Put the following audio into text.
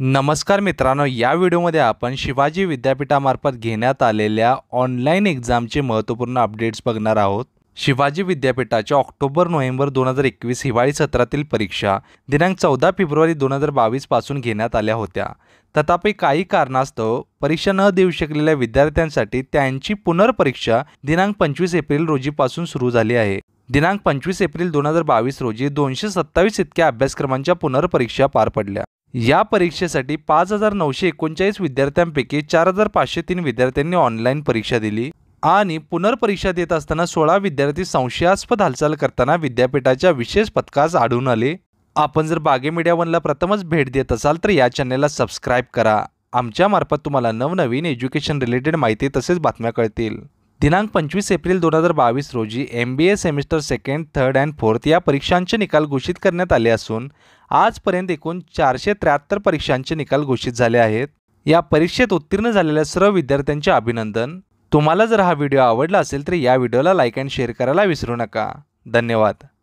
नमस्कार मित्रांनो या व्हिडिओमध्ये आपण शिवाजी विद्यापीठामार्फत घेण्यात आलेल्या ऑनलाईन एक्झामचे महत्त्वपूर्ण अपडेट्स बघणार आहोत शिवाजी विद्यापीठाच्या ऑक्टोबर नोव्हेंबर दोन हजार एकवीस हिवाळी सत्रातील परीक्षा दिनांक चौदा फेब्रुवारी दोन हजार बावीसपासून घेण्यात आल्या होत्या तथापि काही कारणास्तव परीक्षा न देऊ शकलेल्या विद्यार्थ्यांसाठी त्यांची पुनर्परीक्षा दिनांक पंचवीस एप्रिल रोजीपासून सुरू झाली आहे दिनांक पंचवीस एप्रिल दोन हजार बावीस रोजी दोनशे सत्तावीस इतक्या अभ्यासक्रमांच्या पुनर्परीक्षा पार पडल्या या परीक्षेसाठी पाच हजार नऊशे एकोणचाळीस विद्यार्थ्यांपैकी चार हजार पाचशे तीन विद्यार्थ्यांनी ऑनलाईन परीक्षा दिली आणि पुनर्परीक्षा देत असताना सोळा विद्यार्थी संशयास्पद हालचाल करताना विद्यापीठाच्या विशेष पथकास आढळून आले आपण जर बागे मीडिया वनला प्रथमच भेट देत असाल तर या चॅनलला सबस्क्राईब करा आमच्यामार्फत तुम्हाला नवनवीन एज्युकेशन रिलेटेड माहिती तसेच बातम्या कळतील दिनांक पंचवीस एप्रिल दोन हजार बावीस रोजी M B A semester second third and fourth या परीक्षांचे निकाल घोषित करण्यात आले असून आजपर्यंत एकूण चारशे त्र्याहत्तर परीक्षांचे निकाल घोषित झाले आहेत या परीक्षेत उत्तीर्ण झालेल्या सर्व विद्यार्थ्यांचे अभिनंदन तुम्हाला जर हा व्हिडिओ आवडला असेल तर या व्हिडिओला लाईक अँड शेअर करायला विसरू नका धन्यवाद